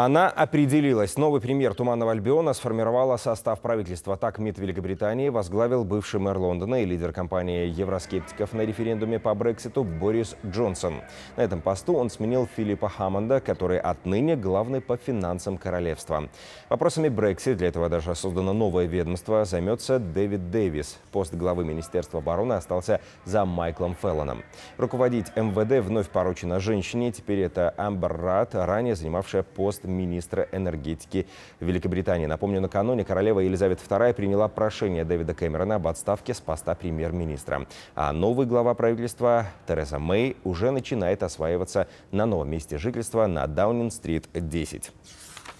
Она определилась. Новый премьер Туманного Альбиона сформировала состав правительства. Так МИД Великобритании возглавил бывший мэр Лондона и лидер кампании евроскептиков на референдуме по Брекситу Борис Джонсон. На этом посту он сменил Филиппа Хаммонда, который отныне главный по финансам королевства. Вопросами Брексит, для этого даже создано новое ведомство, займется Дэвид Дэвис. Пост главы Министерства обороны остался за Майклом Феллоном. Руководить МВД вновь поручено женщине. Теперь это Амбер Рад, ранее занимавшая пост министра энергетики Великобритании. Напомню, накануне королева Елизавета II приняла прошение Дэвида Кэмерона об отставке с поста премьер-министра. А новый глава правительства Тереза Мэй уже начинает осваиваться на новом месте жительства на Даунинг-стрит 10.